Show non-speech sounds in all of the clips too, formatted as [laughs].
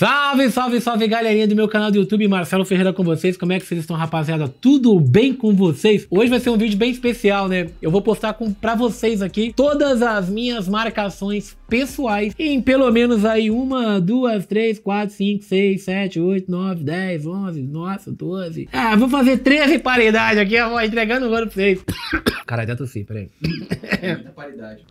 Salve, salve, salve galerinha do meu canal do YouTube, Marcelo Ferreira com vocês, como é que vocês estão rapaziada? Tudo bem com vocês? Hoje vai ser um vídeo bem especial né, eu vou postar com, pra vocês aqui todas as minhas marcações pessoais em pelo menos aí uma, duas, três, quatro, cinco, seis, sete, oito, nove, dez, onze, nossa, doze. Ah, vou fazer treze paridades aqui, ó, entregando o ouro pra vocês. [coughs] Caralho, já tossi, peraí. Muita paridade.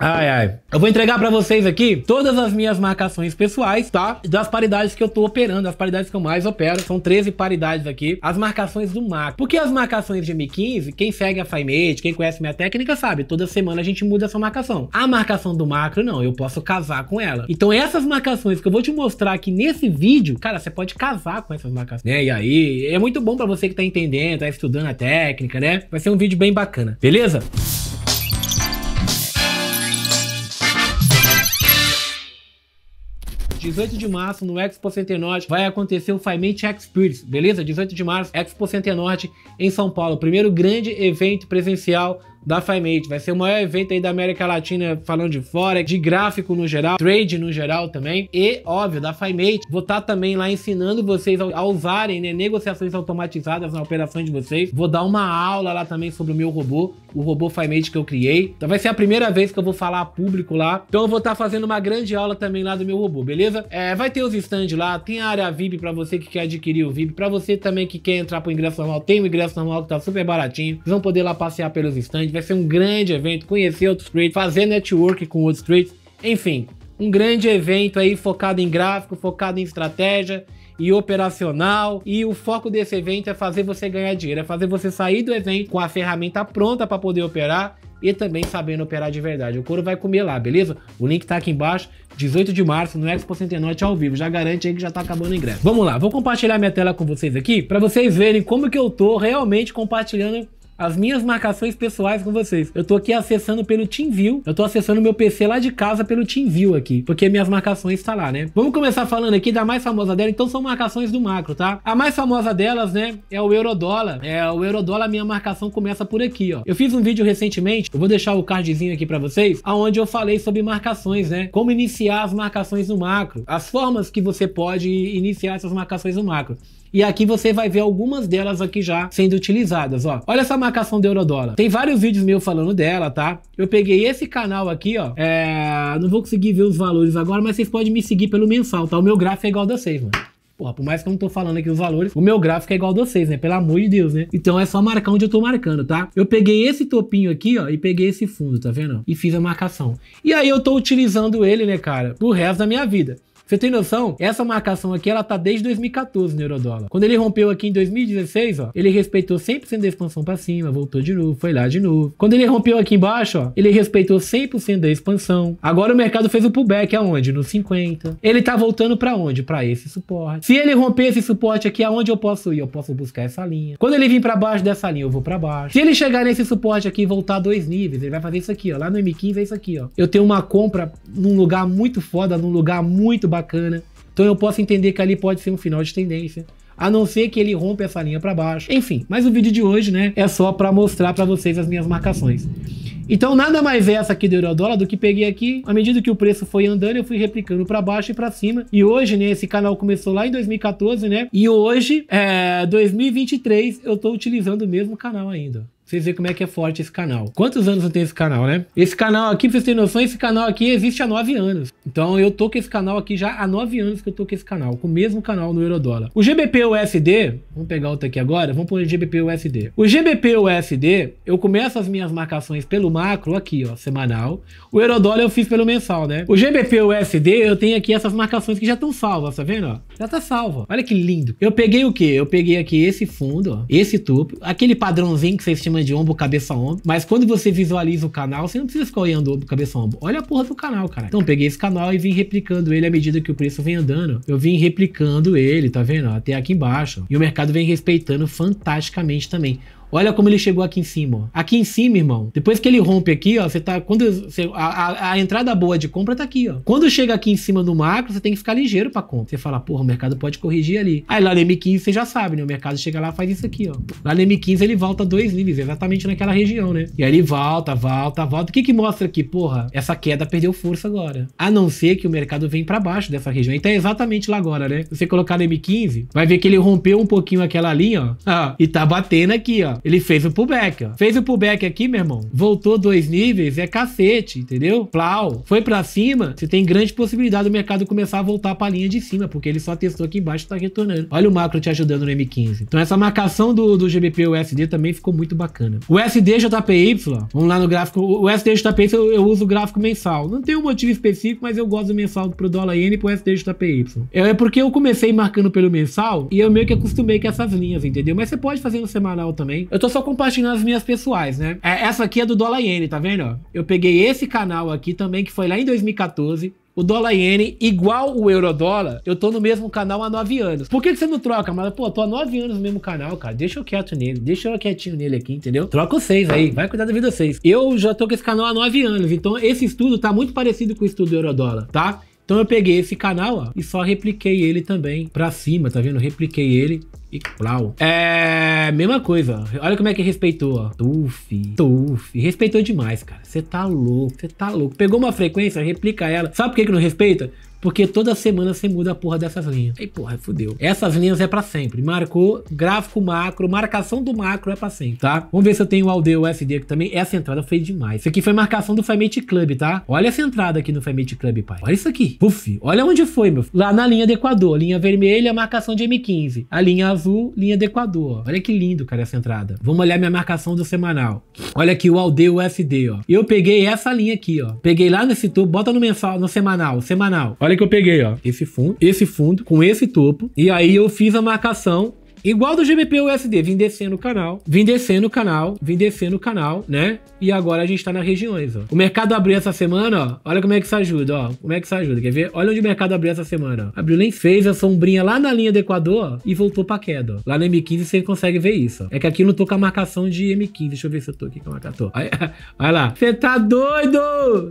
Ai, ai. Eu vou entregar para vocês aqui todas as minhas marcações pessoais, tá? Das paridades que eu tô operando, as paridades que eu mais opero. São 13 paridades aqui. As marcações do macro. Porque as marcações de M15, quem segue a FiMate, quem conhece minha técnica, sabe. Toda semana a gente muda essa marcação. A marcação do macro, não. Eu posso casar com ela. Então essas marcações que eu vou te mostrar aqui nesse vídeo, cara, você pode casar com essas marcações. Né? E aí, é muito bom para você que tá entendendo, tá estudando a técnica, né? Vai ser um vídeo bem bacana. Beleza? 18 de março, no Expo Centenorte, vai acontecer o Faimente Experience, beleza? 18 de março, Expo Centenorte, em São Paulo. Primeiro grande evento presencial da FiMate. Vai ser o maior evento aí da América Latina falando de fora, de gráfico no geral, trade no geral também. E, óbvio, da FiMate, vou estar tá também lá ensinando vocês a usarem né, negociações automatizadas na operação de vocês. Vou dar uma aula lá também sobre o meu robô, o robô FiMate que eu criei. Então vai ser a primeira vez que eu vou falar público lá. Então eu vou estar tá fazendo uma grande aula também lá do meu robô, beleza? É, vai ter os stands lá, tem a área VIP para você que quer adquirir o VIP, para você também que quer entrar pro ingresso normal, tem o ingresso normal que tá super baratinho. Vocês vão poder lá passear pelos stands vai ser um grande evento, conhecer outros traders, fazer network com outros traders, enfim, um grande evento aí focado em gráfico, focado em estratégia e operacional. E o foco desse evento é fazer você ganhar dinheiro, é fazer você sair do evento com a ferramenta pronta para poder operar e também sabendo operar de verdade. O couro vai comer lá, beleza? O link tá aqui embaixo, 18 de março, no Expo Centenote ao vivo. Já garante aí que já tá acabando o ingresso. Vamos lá, vou compartilhar minha tela com vocês aqui para vocês verem como que eu tô realmente compartilhando as minhas marcações pessoais com vocês. Eu tô aqui acessando pelo TeamView, eu tô acessando meu PC lá de casa pelo TeamView aqui, porque minhas marcações tá lá, né? Vamos começar falando aqui da mais famosa dela, então são marcações do macro, tá? A mais famosa delas, né, é o Eurodólar. É, o Eurodólar, minha marcação começa por aqui, ó. Eu fiz um vídeo recentemente, eu vou deixar o cardzinho aqui para vocês, aonde eu falei sobre marcações, né? Como iniciar as marcações no macro, as formas que você pode iniciar essas marcações no macro. E aqui você vai ver algumas delas aqui já sendo utilizadas, ó. Olha essa marcação de eurodólar. Tem vários vídeos meus falando dela, tá? Eu peguei esse canal aqui, ó. É... Não vou conseguir ver os valores agora, mas vocês podem me seguir pelo mensal, tá? O meu gráfico é igual ao de vocês, mano. Porra, por mais que eu não tô falando aqui os valores, o meu gráfico é igual ao de vocês, né? Pelo amor de Deus, né? Então é só marcar onde eu tô marcando, tá? Eu peguei esse topinho aqui, ó, e peguei esse fundo, tá vendo? E fiz a marcação. E aí eu tô utilizando ele, né, cara, pro resto da minha vida. Você tem noção? Essa marcação aqui, ela tá desde 2014 no eurodólar. Quando ele rompeu aqui em 2016, ó, ele respeitou 100% da expansão para cima, voltou de novo, foi lá de novo. Quando ele rompeu aqui embaixo, ó, ele respeitou 100% da expansão. Agora o mercado fez o pullback aonde? No 50. Ele tá voltando para onde? Para esse suporte. Se ele romper esse suporte aqui, aonde eu posso ir? Eu posso buscar essa linha. Quando ele vir para baixo dessa linha, eu vou para baixo. Se ele chegar nesse suporte aqui e voltar dois níveis, ele vai fazer isso aqui, ó. Lá no M15 é isso aqui, ó. Eu tenho uma compra num lugar muito foda, num lugar muito bacana. Então eu posso entender que ali pode ser um final de tendência. A não ser que ele rompa essa linha para baixo. Enfim, mas o vídeo de hoje, né, é só para mostrar para vocês as minhas marcações. Então nada mais é essa aqui do eurodólar do que peguei aqui, à medida que o preço foi andando, eu fui replicando para baixo e para cima. E hoje, né, esse canal começou lá em 2014, né? E hoje, é, 2023, eu tô utilizando o mesmo canal ainda vocês verem como é que é forte esse canal. Quantos anos não tem esse canal, né? Esse canal aqui, pra vocês terem noção, esse canal aqui existe há nove anos. Então eu tô com esse canal aqui já há nove anos que eu tô com esse canal, com o mesmo canal no Eurodólar. O GBP USD, vamos pegar outro aqui agora, vamos pôr o GBP USD. O GBP USD, eu começo as minhas marcações pelo macro aqui, ó, semanal. O Eurodólar eu fiz pelo mensal, né? O GBP USD, eu tenho aqui essas marcações que já estão salvas, tá vendo, ó? Já tá salva. Olha que lindo. Eu peguei o quê? Eu peguei aqui esse fundo, ó, esse topo, aquele padrãozinho que vocês chamam chama de ombro, cabeça, ombro. Mas quando você visualiza o canal, você não precisa ficar olhando ombro, cabeça, ombro. Olha a porra do canal, cara. Então peguei esse canal e vim replicando ele à medida que o preço vem andando. Eu vim replicando ele, tá vendo? Até aqui embaixo. E o mercado vem respeitando fantasticamente também. Olha como ele chegou aqui em cima. Ó. Aqui em cima, irmão. Depois que ele rompe aqui, ó, você tá. Quando você, a, a, a, entrada boa de compra tá aqui, ó. Quando chega aqui em cima no macro, você tem que ficar ligeiro pra compra. Você fala, porra, o mercado pode corrigir ali. Aí lá no M15 você já sabe, né? O mercado chega lá faz isso aqui, ó. Lá no M15 ele volta dois níveis, exatamente naquela região, né? E aí ele volta, volta, volta. O que que mostra aqui? Porra, essa queda perdeu força agora. A não ser que o mercado vem pra baixo dessa região. Então é exatamente lá agora, né? Você colocar no M15, vai ver que ele rompeu um pouquinho aquela linha, ó. ó ah, e tá batendo aqui, ó. Ele fez o pullback, ó. Fez o pullback aqui, meu irmão. Voltou dois níveis, é cacete, entendeu? Plau. Foi para cima, você tem grande possibilidade do mercado começar a voltar para a linha de cima, porque ele só testou aqui embaixo e tá retornando. Olha o macro te ajudando no M15. Então essa marcação do, do GBP USD também ficou muito bacana. O SDJPY, vamos lá no gráfico. O SDJPY eu, eu uso o gráfico mensal. Não tem um motivo específico, mas eu gosto do mensal pro dólar N e pro SDJPY. É, é porque eu comecei marcando pelo mensal e eu meio que acostumei com essas linhas, entendeu? Mas você pode fazer no semanal também. Eu tô só compartilhando as minhas pessoais, né? É, essa aqui é do Dólar Iene, tá vendo? Eu peguei esse canal aqui também, que foi lá em 2014 o dólar iene igual o euro dólar, eu tô no mesmo canal há nove anos. Por que, que você não troca? Mas, pô, tô há nove anos no mesmo canal, cara. Deixa eu quieto nele, deixa eu quietinho nele aqui, entendeu? Troca vocês aí, vai cuidar da vida de vocês. Eu já tô com esse canal há nove anos, então esse estudo tá muito parecido com o estudo do euro dólar, tá? Então eu peguei esse canal, ó, e só repliquei ele também pra cima, tá vendo? Repliquei ele e plau. É, mesma coisa. Olha como é que respeitou, ó. Tuf, tuf. Respeitou demais, cara. Você tá louco, você tá louco. Pegou uma frequência, replica ela. Sabe por que que não respeita? Porque toda semana você muda a porra dessas linhas. Aí, porra, fudeu. Essas linhas é para sempre. Marcou, gráfico macro, marcação do macro é para sempre, tá? Vamos ver se eu tenho o Alde USD aqui também. Essa entrada foi demais. Isso aqui foi marcação do Famate Club, tá? Olha essa entrada aqui no Famate Club, pai. Olha isso aqui. Puf, olha onde foi, meu. Lá na linha do Equador. Linha vermelha, marcação de M15. A linha azul, linha do Equador. Olha que lindo, cara, essa entrada. Vamos olhar minha marcação do semanal. Olha aqui o Alde USD, ó. Eu peguei essa linha aqui, ó. Peguei lá nesse tubo, bota no mensal, no semanal, semanal. Olha Olha que eu peguei, ó. Esse fundo, esse fundo, com esse topo. E aí eu fiz a marcação Igual do GBP USD, vim descendo o canal, vim descendo o canal, vim descendo o canal, né? E agora a gente tá nas regiões, ó. O mercado abriu essa semana, ó. Olha como é que isso ajuda, ó. Como é que isso ajuda, quer ver? Olha onde o mercado abriu essa semana, ó. Abriu nem fez a sombrinha lá na linha do Equador, ó, e voltou pra queda, ó. Lá na M15 você consegue ver isso, ó. É que aqui eu não tô com a marcação de M15. Deixa eu ver se eu tô aqui com a marcação. Olha, [laughs] olha lá. Você tá doido?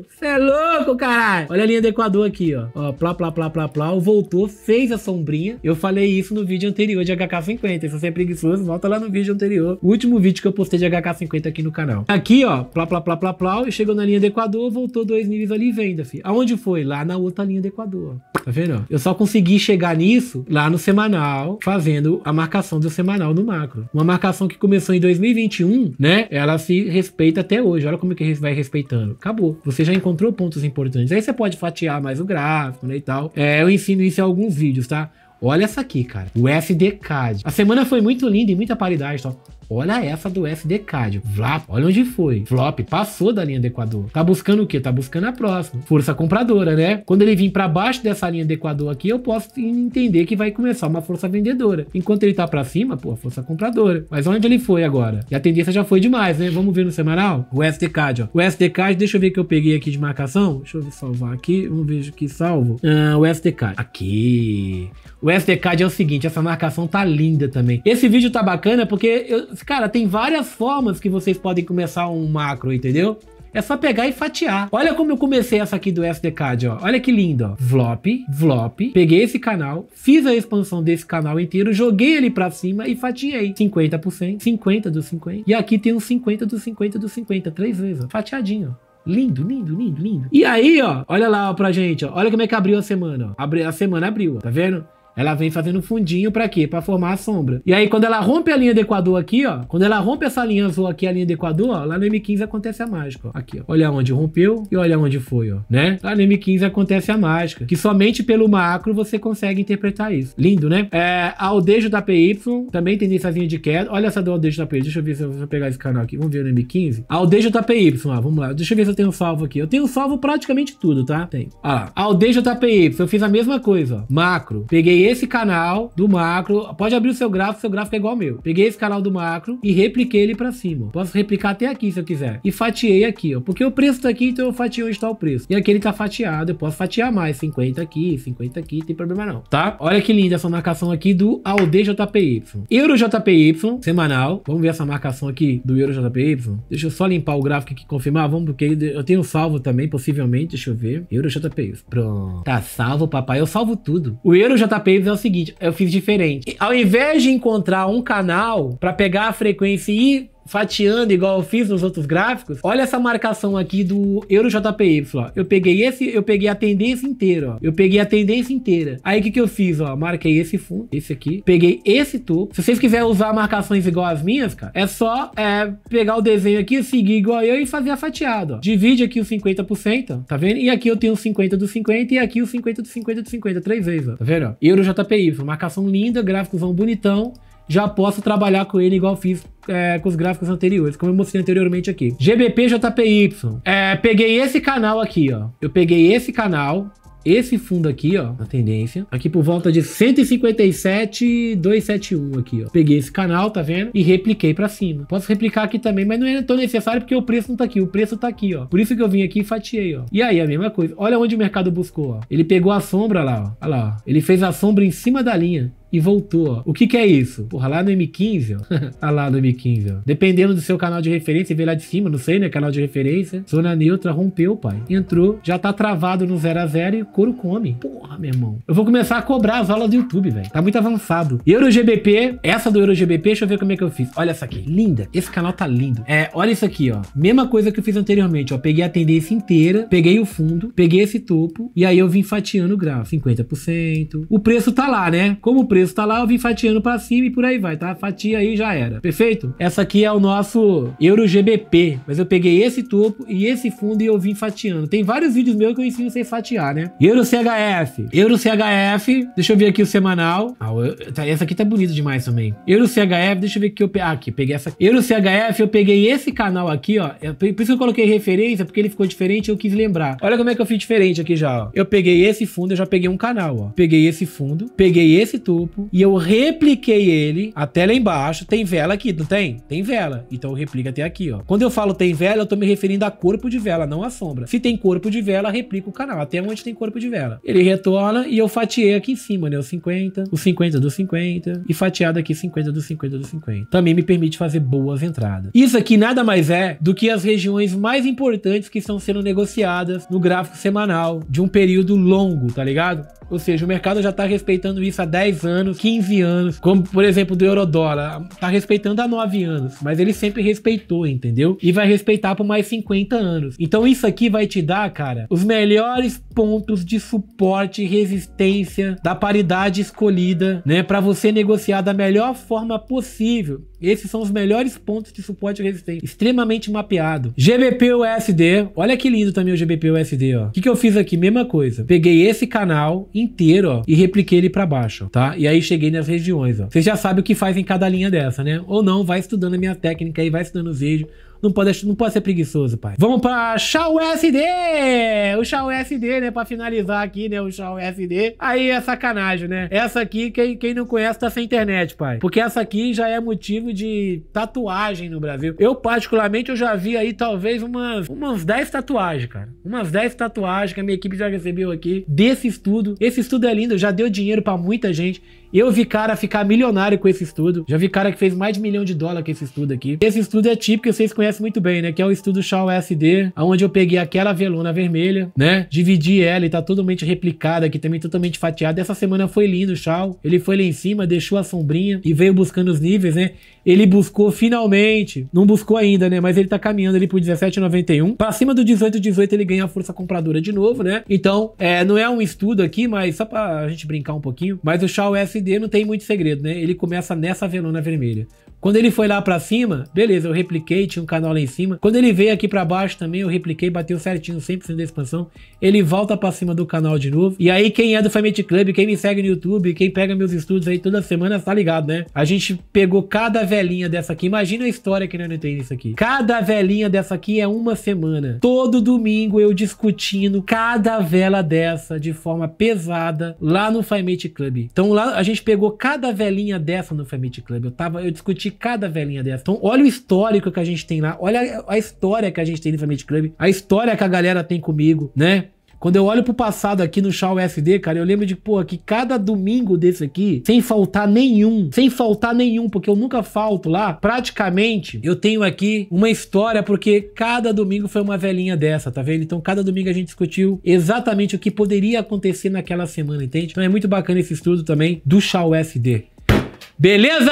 Você é louco? louco, caralho. Olha a linha do Equador aqui, ó. Ó, plá, plá, plá, plá, plá. Voltou, fez a sombrinha. Eu falei isso no vídeo anterior de HK50. Se você é preguiçoso, volta lá no vídeo anterior. O último vídeo que eu postei de HK50 aqui no canal. Aqui, ó, plá, plá, plá, plá, plá. Chegou na linha do Equador, voltou dois níveis ali e venda, fi. Aonde foi? Lá na outra linha do Equador. Tá vendo? Eu só consegui chegar nisso lá no semanal, fazendo a marcação do semanal no macro. Uma marcação que começou em 2021, né? Ela se respeita até hoje. Olha como é que vai respeitando. Acabou. Você já encontrou pontos importantes Aí você pode fatiar mais o gráfico, né, e tal. É, eu ensino isso em alguns vídeos, tá? Olha essa aqui, cara. O FDCAD. A semana foi muito linda e muita paridade, só Tá? Olha essa do FDCAD. Vlap, olha onde foi. Flop, passou da linha do Equador. Tá buscando o quê? Tá buscando a próxima. Força compradora, né? Quando ele vir para baixo dessa linha do Equador aqui, eu posso entender que vai começar uma força vendedora. Enquanto ele tá para cima, pô, força compradora. Mas onde ele foi agora? E a tendência já foi demais, né? Vamos ver no semanal? O SDCAD, ó. O SDCAD, deixa eu ver que eu peguei aqui de marcação. Deixa eu salvar aqui. Vamos ver o que salvo. Ah, o SDCAD. Aqui. O SDCAD é o seguinte, essa marcação tá linda também. Esse vídeo tá bacana porque eu, Cara, tem várias formas que vocês podem começar um macro, entendeu? É só pegar e fatiar. Olha como eu comecei essa aqui do SDCAD, ó. Olha que lindo, ó. Vlop, vlop. Peguei esse canal, fiz a expansão desse canal inteiro, joguei ele pra cima e fatiei. 50%, 50 dos 50. E aqui tem um 50 dos 50 dos 50, três vezes, ó. Fatiadinho, ó. Lindo, lindo, lindo, lindo. E aí, ó, olha lá ó, pra gente, ó. Olha como é que abriu a semana, ó. Abri a semana abriu, ó. Tá vendo? Ela vem fazendo fundinho para quê? Para formar a sombra. E aí, quando ela rompe a linha do Equador aqui, ó, quando ela rompe essa linha azul aqui, a linha do Equador, ó, lá no M15 acontece a mágica, ó. Aqui, ó. Olha onde rompeu e olha onde foi, ó, né? Lá no M15 acontece a mágica, que somente pelo macro você consegue interpretar isso. Lindo, né? É, aldejo da PY, também tem tendênciazinha de queda. Olha essa do aldejo da PY. Deixa eu ver se eu vou pegar esse canal aqui. Vamos ver no M15. Aldejo da PY, ó, vamos lá. Deixa eu ver se eu tenho salvo aqui. Eu tenho salvo praticamente tudo, tá? Tem. Ó, aldejo da PY. Eu fiz a mesma coisa, ó. Macro. Peguei esse canal do macro, pode abrir o seu gráfico, seu gráfico é igual ao meu. Peguei esse canal do macro e repliquei ele para cima. Posso replicar até aqui se eu quiser. E fatiei aqui, ó. Porque o preço tá aqui, então eu fatio onde está o preço. E aqui ele tá fatiado, eu posso fatiar mais. 50 aqui, 50 aqui, tem problema não, tá? Olha que linda essa marcação aqui do AUDJPY. EuroJPY, semanal. Vamos ver essa marcação aqui do EuroJPY. Deixa eu só limpar o gráfico aqui, confirmar. Vamos, porque eu tenho salvo também, possivelmente. Deixa eu ver. EuroJPY. Pronto. Tá salvo, papai. Eu salvo tudo. O EuroJPY deles é o seguinte, eu fiz diferente. Ao invés de encontrar um canal para pegar a frequência e ir fatiando igual eu fiz nos outros gráficos, olha essa marcação aqui do euro JPY, ó. Eu peguei esse, eu peguei a tendência inteira, ó. Eu peguei a tendência inteira. Aí o que que eu fiz, ó? Marquei esse fundo, esse aqui, peguei esse topo. Se vocês quiserem usar marcações igual as minhas, cara, é só é, pegar o desenho aqui, seguir igual eu e fazer a fatiada, ó. Divide aqui os 50%, tá vendo? E aqui eu tenho 50 do 50 e aqui o 50 do 50 do 50, três vezes, ó. Tá vendo, ó? Euro JPY, marcação linda, vão bonitão já posso trabalhar com ele igual fiz é, com os gráficos anteriores, como eu mostrei anteriormente aqui. GBPJPY. É, peguei esse canal aqui, ó. Eu peguei esse canal, esse fundo aqui, ó, na tendência, aqui por volta de 157,271 aqui, ó. Peguei esse canal, tá vendo? E repliquei para cima. Posso replicar aqui também, mas não é tão necessário porque o preço não tá aqui, o preço tá aqui, ó. Por isso que eu vim aqui e fatiei, ó. E aí, a mesma coisa. Olha onde o mercado buscou, ó. Ele pegou a sombra lá, ó. Olha lá, ó. Ele fez a sombra em cima da linha e voltou. O que que é isso? Porra, lá no M15, ó. [laughs] Tá lá no M15, ó. Dependendo do seu canal de referência, vê lá de cima, não sei, né? Canal de referência. Zona neutra rompeu, pai. Entrou, já tá travado no 0 a 0 e couro come. Porra, meu irmão. Eu vou começar a cobrar as aulas do YouTube, velho. Tá muito avançado. EuroGBP, essa do EuroGBP, deixa eu ver como é que eu fiz. Olha essa aqui, linda. Esse canal tá lindo. É, olha isso aqui, ó. Mesma coisa que eu fiz anteriormente, ó. Peguei a tendência inteira, peguei o fundo, peguei esse topo e aí eu vim fatiando o gráfico. 50%. O preço tá lá, né? Como o preço preço tá lá, eu vim fatiando para cima e por aí vai, tá? Fatia aí já era. Perfeito? Essa aqui é o nosso Euro GBP, mas eu peguei esse topo e esse fundo e eu vim fatiando. Tem vários vídeos meus que eu ensino sem fatiar, né? Euro CHF. Euro CHF, deixa eu ver aqui o semanal. Ah, tá, essa aqui tá bonita demais também. Euro CHF, deixa eu ver que eu ah, aqui, peguei essa. Euro CHF, eu peguei esse canal aqui, ó. É por isso que eu coloquei referência, porque ele ficou diferente, eu quis lembrar. Olha como é que eu fiz diferente aqui já, ó. Eu peguei esse fundo, eu já peguei um canal, ó. Peguei esse fundo, peguei esse tubo grupo e eu repliquei ele até lá embaixo. Tem vela aqui, não tem? Tem vela. Então replica até aqui, ó. Quando eu falo tem vela, eu tô me referindo a corpo de vela, não a sombra. Se tem corpo de vela, replica o canal, até onde tem corpo de vela. Ele retorna e eu fatiei aqui em cima, né? O 50, o 50 do 50 e fatiado aqui 50 do 50 do 50. Também me permite fazer boas entradas. Isso aqui nada mais é do que as regiões mais importantes que estão sendo negociadas no gráfico semanal de um período longo, tá ligado? Ou seja, o mercado já tá respeitando isso há 10 anos anos, 15 anos, como por exemplo do Eurodólar, tá respeitando há 9 anos, mas ele sempre respeitou, entendeu? E vai respeitar por mais 50 anos. Então isso aqui vai te dar, cara, os melhores pontos de suporte e resistência da paridade escolhida, né, para você negociar da melhor forma possível esses são os melhores pontos de suporte resistente, extremamente mapeado. GBP USD, olha que lindo também o GBP USD, ó. O que, que eu fiz aqui? Mesma coisa. Peguei esse canal inteiro, ó, e repliquei ele para baixo, tá? E aí cheguei nas regiões, ó. Vocês já sabem o que faz em cada linha dessa, né? Ou não, vai estudando a minha técnica aí, vai estudando os vídeos. Não pode, não pode ser preguiçoso, pai. Vamos pra Shaw SD! O Shaw SD, né? Pra finalizar aqui, né? O Shaw SD. Aí é sacanagem, né? Essa aqui, quem, quem não conhece, tá sem internet, pai. Porque essa aqui já é motivo de tatuagem no Brasil. Eu, particularmente, eu já vi aí talvez umas, umas 10 tatuagens, cara. Umas 10 tatuagens que a minha equipe já recebeu aqui desse estudo. Esse estudo é lindo, já deu dinheiro para muita gente. Eu vi cara ficar milionário com esse estudo. Já vi cara que fez mais de um milhão de dólar com esse estudo aqui. Esse estudo é típico, vocês conhecem muito bem, né? Que é o estudo Shaw SD, onde eu peguei aquela velona vermelha, né? Dividi ela e tá totalmente replicada aqui também, totalmente fatiada. Essa semana foi lindo o Shaw. Ele foi lá em cima, deixou a sombrinha e veio buscando os níveis, né? Ele buscou finalmente, não buscou ainda, né? Mas ele tá caminhando ali por 17,91. Pra cima do 18,18 ele ganha a força compradora de novo, né? Então, é, não é um estudo aqui, mas só pra gente brincar um pouquinho. Mas o Shaw SD não tem muito segredo, né? Ele começa nessa venona vermelha. Quando ele foi lá para cima, beleza, eu repliquei, tinha um canal lá em cima. Quando ele veio aqui para baixo também, eu repliquei, bateu certinho, 100% da expansão. Ele volta para cima do canal de novo. E aí quem é do Family Club, quem me segue no YouTube, quem pega meus estudos aí toda semana, tá ligado, né? A gente pegou cada velinha dessa aqui. Imagina a história que não tem isso aqui. Cada velinha dessa aqui é uma semana. Todo domingo eu discutindo cada vela dessa de forma pesada lá no Family Club. Então lá a gente pegou cada velinha dessa no Family Club. Eu tava eu discutia esticada cada velhinha dessa. Então, olha o histórico que a gente tem lá. Olha a história que a gente tem no Family Club. A história que a galera tem comigo, né? Quando eu olho pro passado aqui no Shaw FD, cara, eu lembro de, pô, que cada domingo desse aqui, sem faltar nenhum, sem faltar nenhum, porque eu nunca falto lá, praticamente, eu tenho aqui uma história, porque cada domingo foi uma velhinha dessa, tá vendo? Então, cada domingo a gente discutiu exatamente o que poderia acontecer naquela semana, entende? Então, é muito bacana esse estudo também do Shaw FD. Beleza?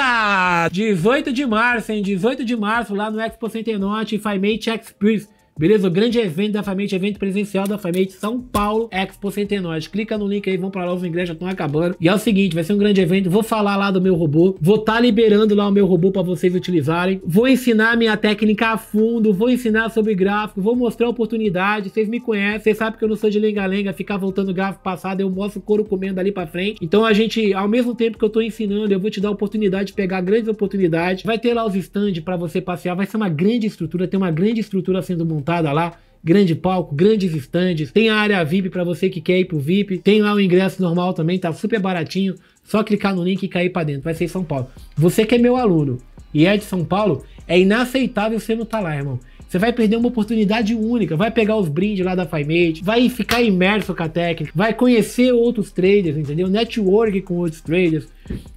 18 de março, hein? 18 de março, lá no Expo Centenote, Fimate Experience. Beleza? O grande evento da Famate, evento presencial da Famate São Paulo, Expo Centenóis. Clica no link aí, vão pra lá, os ingressos já estão acabando. E é o seguinte, vai ser um grande evento, vou falar lá do meu robô, vou estar tá liberando lá o meu robô para vocês utilizarem, vou ensinar minha técnica a fundo, vou ensinar sobre gráfico, vou mostrar oportunidade, vocês me conhecem, vocês sabem que eu não sou de lenga-lenga, ficar voltando gráfico passado, eu mostro o couro comendo ali pra frente. Então a gente, ao mesmo tempo que eu tô ensinando, eu vou te dar a oportunidade de pegar grandes oportunidades. Vai ter lá os stands para você passear, vai ser uma grande estrutura, tem uma grande estrutura sendo montada montada lá grande palco, grandes estandes, tem a área VIP para você que quer ir pro VIP, tem lá o ingresso normal também, tá super baratinho, só clicar no link e cair para dentro, vai ser em São Paulo. Você que é meu aluno e é de São Paulo, é inaceitável você não estar tá lá, irmão. Você vai perder uma oportunidade única. Vai pegar os brindes lá da FiMate, vai ficar imerso com a técnica, vai conhecer outros traders, entendeu? Network com outros traders.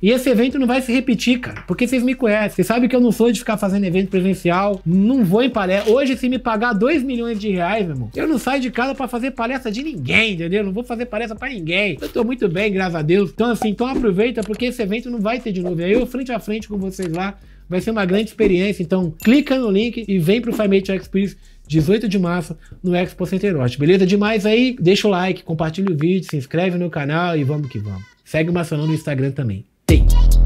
E esse evento não vai se repetir, cara, porque vocês me conhecem. Vocês sabem que eu não sou de ficar fazendo evento presencial, não vou em palestra. Hoje, se me pagar 2 milhões de reais, meu irmão, eu não saio de casa para fazer palestra de ninguém, entendeu? Não vou fazer palestra para ninguém. Eu tô muito bem, graças a Deus. Então, assim, então aproveita, porque esse evento não vai ter de novo. Aí, eu frente a frente com vocês lá Vai ser uma grande experiência, então clica no link e vem para o Fimeate Experience 18 de março no Expo Center Norte. Beleza demais aí? Deixa o like, compartilha o vídeo, se inscreve no canal e vamos que vamos. Segue o Maçonão no Instagram também. Tem!